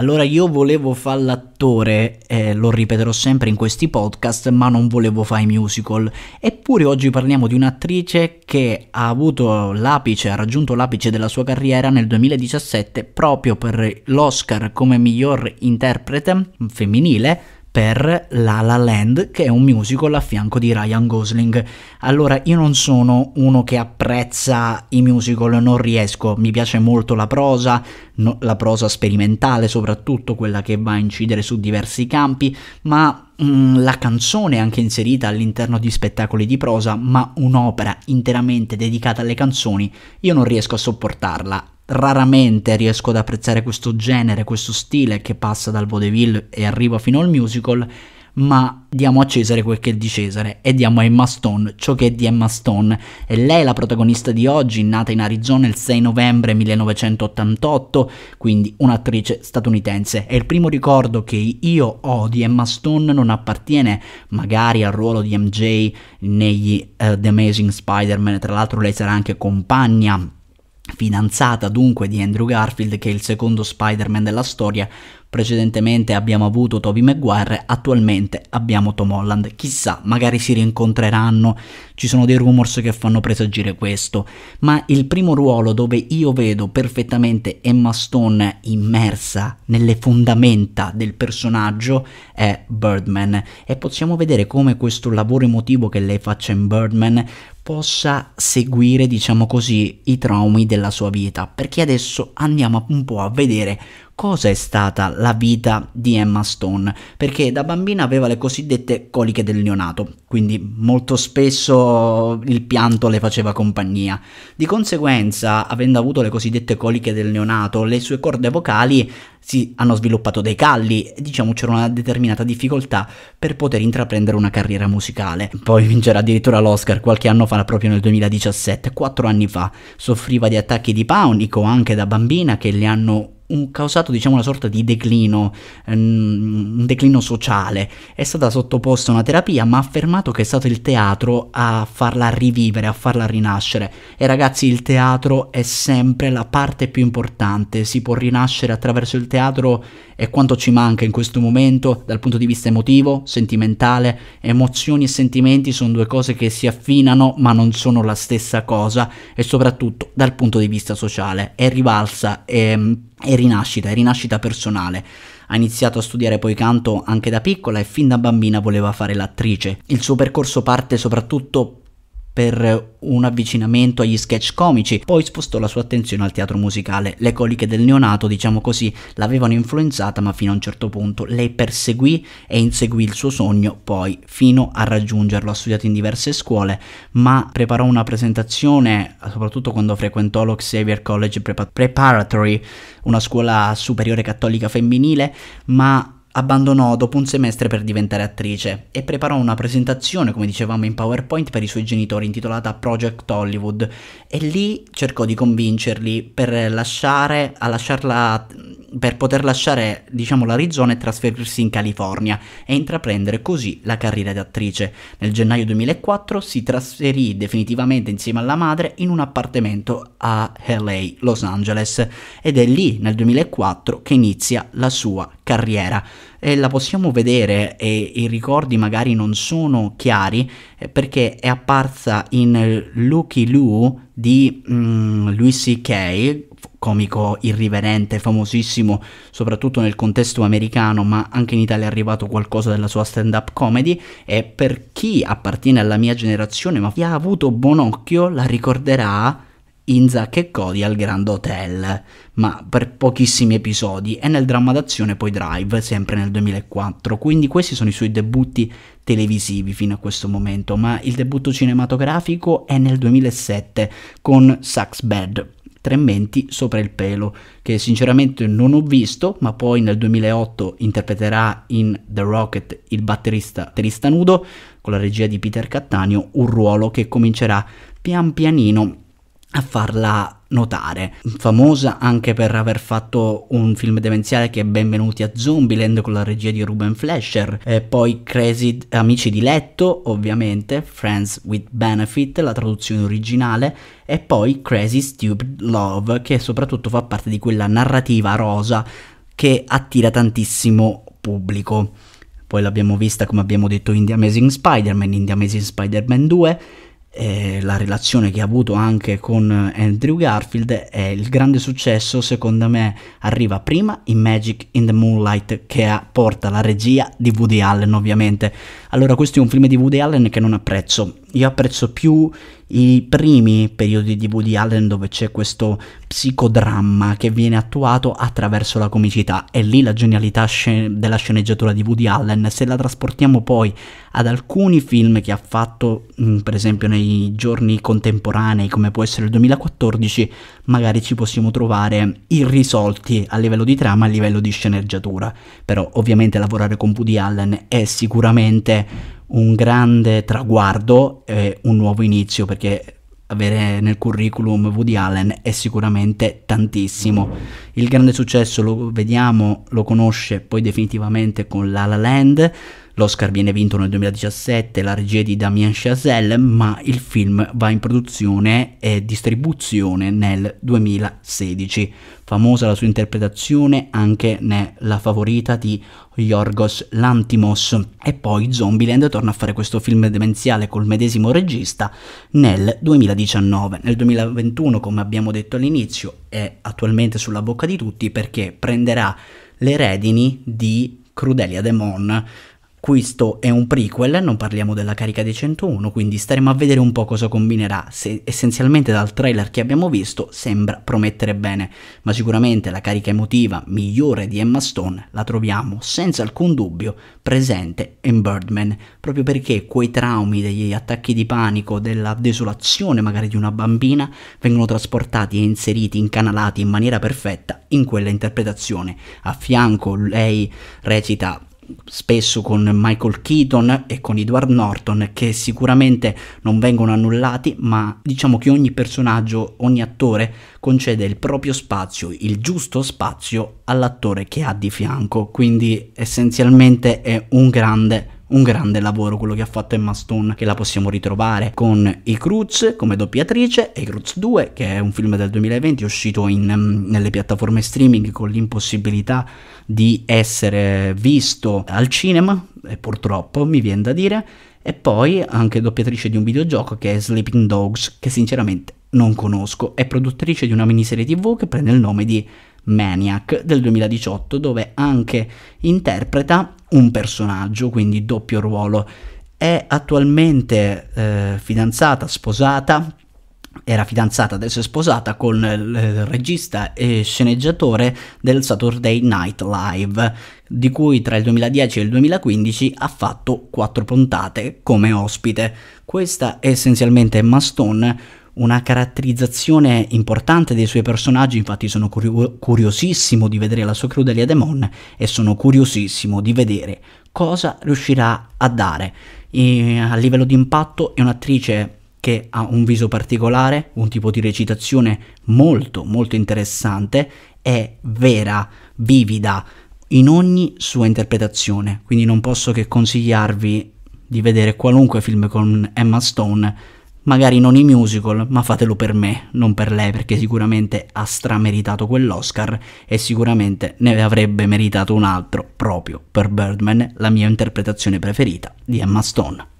Allora io volevo fare l'attore, eh, lo ripeterò sempre in questi podcast, ma non volevo fare i musical. Eppure oggi parliamo di un'attrice che ha avuto l'apice, ha raggiunto l'apice della sua carriera nel 2017 proprio per l'Oscar come miglior interprete femminile per La La Land, che è un musical a fianco di Ryan Gosling. Allora, io non sono uno che apprezza i musical, non riesco, mi piace molto la prosa, no, la prosa sperimentale soprattutto, quella che va a incidere su diversi campi, ma mh, mm, la canzone è anche inserita all'interno di spettacoli di prosa, ma un'opera interamente dedicata alle canzoni, io non riesco a sopportarla raramente riesco ad apprezzare questo genere, questo stile che passa dal vaudeville e arriva fino al musical, ma diamo a Cesare quel che è di Cesare e diamo a Emma Stone ciò che è di Emma Stone. E lei è la protagonista di oggi, nata in Arizona il 6 novembre 1988, quindi un'attrice statunitense. E il primo ricordo che io ho di Emma Stone non appartiene magari al ruolo di MJ negli uh, The Amazing Spider-Man, tra l'altro lei sarà anche compagna Fidanzata dunque di Andrew Garfield, che è il secondo Spider-Man della storia, Precedentemente abbiamo avuto Toby Maguire, attualmente abbiamo Tom Holland. Chissà, magari si rincontreranno, ci sono dei rumors che fanno presagire questo, ma il primo ruolo dove io vedo perfettamente Emma Stone immersa nelle fondamenta del personaggio è Birdman e possiamo vedere come questo lavoro emotivo che lei faccia in Birdman possa seguire, diciamo così, i traumi della sua vita, perché adesso andiamo un po' a vedere cosa è stata la vita di Emma Stone, perché da bambina aveva le cosiddette coliche del neonato, quindi molto spesso il pianto le faceva compagnia. Di conseguenza, avendo avuto le cosiddette coliche del neonato, le sue corde vocali si hanno sviluppato dei calli e diciamo c'era una determinata difficoltà per poter intraprendere una carriera musicale. Poi vincerà addirittura l'Oscar qualche anno fa, proprio nel 2017, quattro anni fa. Soffriva di attacchi di panico anche da bambina che le hanno un, causato diciamo una sorta di declino, ehm, un declino sociale. È stata sottoposta a una terapia ma ha affermato che è stato il teatro a farla rivivere, a farla rinascere. E ragazzi il teatro è sempre la parte più importante, si può rinascere attraverso il teatro e quanto ci manca in questo momento dal punto di vista emotivo, sentimentale, emozioni e sentimenti sono due cose che si affinano ma non sono la stessa cosa e soprattutto dal punto di vista sociale è rivalsa. È, ehm, e rinascita, e rinascita personale. Ha iniziato a studiare poi canto anche da piccola e fin da bambina voleva fare l'attrice. Il suo percorso parte soprattutto per un avvicinamento agli sketch comici, poi spostò la sua attenzione al teatro musicale. Le coliche del neonato, diciamo così, l'avevano influenzata, ma fino a un certo punto lei perseguì e inseguì il suo sogno, poi fino a raggiungerlo. Ha studiato in diverse scuole, ma preparò una presentazione, soprattutto quando frequentò lo Xavier College Preparatory, una scuola superiore cattolica femminile, ma abbandonò dopo un semestre per diventare attrice e preparò una presentazione, come dicevamo in PowerPoint, per i suoi genitori intitolata Project Hollywood e lì cercò di convincerli per, lasciare, lasciarla, per poter lasciare diciamo, l'Arizona e trasferirsi in California e intraprendere così la carriera di attrice. Nel gennaio 2004 si trasferì definitivamente insieme alla madre in un appartamento a LA, Los Angeles ed è lì nel 2004 che inizia la sua carriera eh, la possiamo vedere e i ricordi magari non sono chiari eh, perché è apparsa in Lucky Lou di mm, Louis C.K., comico irriverente, famosissimo soprattutto nel contesto americano, ma anche in Italia è arrivato qualcosa della sua stand-up comedy e per chi appartiene alla mia generazione, ma chi ha avuto buon occhio, la ricorderà in Zack e Cody al Grand Hotel, ma per pochissimi episodi, e nel dramma d'azione poi Drive, sempre nel 2004, quindi questi sono i suoi debutti televisivi fino a questo momento, ma il debutto cinematografico è nel 2007 con Sucks Bad, Tre menti sopra il pelo, che sinceramente non ho visto, ma poi nel 2008 interpreterà in The Rocket il batterista, Trista nudo, con la regia di Peter Cattaneo, un ruolo che comincerà pian pianino a farla notare, famosa anche per aver fatto un film demenziale che è Benvenuti a Zombieland con la regia di Ruben Flesher, e poi Crazy Amici di letto, ovviamente, Friends with Benefit, la traduzione originale, e poi Crazy Stupid Love, che soprattutto fa parte di quella narrativa rosa che attira tantissimo pubblico. Poi l'abbiamo vista, come abbiamo detto, in The Amazing Spider-Man, in The Amazing Spider-Man 2, eh, la relazione che ha avuto anche con Andrew Garfield è il grande successo secondo me arriva prima in Magic in the Moonlight che porta la regia di Woody Allen ovviamente. Allora questo è un film di Woody Allen che non apprezzo, io apprezzo più i primi periodi di Woody Allen dove c'è questo psicodramma che viene attuato attraverso la comicità e lì la genialità scen- della sceneggiatura di Woody Allen se la trasportiamo poi ad alcuni film che ha fatto mh, mm, per esempio nei giorni contemporanei come può essere il 2014 magari ci possiamo trovare irrisolti a livello di trama a livello di sceneggiatura però ovviamente lavorare con Woody Allen è sicuramente un grande traguardo e un nuovo inizio perché avere nel curriculum Woody Allen è sicuramente tantissimo. Il grande successo lo vediamo, lo conosce poi definitivamente con La La Land, L'Oscar viene vinto nel 2017, la regia di Damien Chazelle, ma il film va in produzione e distribuzione nel 2016. Famosa la sua interpretazione anche nella favorita di Yorgos Lantimos e poi Zombieland torna a fare questo film demenziale col medesimo regista nel 2019. Nel 2021, come abbiamo detto all'inizio, è attualmente sulla bocca di tutti perché prenderà le redini di Crudelia Demon questo è un prequel, non parliamo della carica dei 101, quindi staremo a vedere un po' cosa combinerà. Se, essenzialmente dal trailer che abbiamo visto sembra promettere bene, ma sicuramente la carica emotiva migliore di Emma Stone la troviamo senza alcun dubbio presente in Birdman, proprio perché quei traumi degli attacchi di panico, della desolazione magari di una bambina, vengono trasportati e inseriti, incanalati in maniera perfetta in quella interpretazione. A fianco lei recita spesso con Michael Keaton e con Edward Norton che sicuramente non vengono annullati ma diciamo che ogni personaggio, ogni attore concede il proprio spazio, il giusto spazio all'attore che ha di fianco quindi essenzialmente è un grande un grande lavoro quello che ha fatto Emma Stone, che la possiamo ritrovare con I Cruz come doppiatrice e I Cruz 2, che è un film del 2020 uscito in, mm, nelle piattaforme streaming con l'impossibilità di essere visto al cinema, e purtroppo mi viene da dire, e poi anche doppiatrice di un videogioco che è Sleeping Dogs, che sinceramente non conosco, è produttrice di una miniserie tv che prende il nome di Maniac del 2018 dove anche interpreta un personaggio, quindi doppio ruolo. È attualmente eh, fidanzata, sposata, era fidanzata, adesso è sposata con il eh, regista e sceneggiatore del Saturday Night Live, di cui tra il 2010 e il 2015 ha fatto quattro puntate come ospite. Questa è essenzialmente Maston una caratterizzazione importante dei suoi personaggi, infatti sono curio curiosissimo di vedere la sua Crudelia Demon e sono curiosissimo di vedere cosa riuscirà a dare. E a livello di impatto è un'attrice che ha un viso particolare, un tipo di recitazione molto molto interessante, è vera, vivida in ogni sua interpretazione, quindi non posso che consigliarvi di vedere qualunque film con Emma Stone magari non i musical, ma fatelo per me, non per lei, perché sicuramente ha strameritato quell'Oscar e sicuramente ne avrebbe meritato un altro proprio per Birdman, la mia interpretazione preferita di Emma Stone.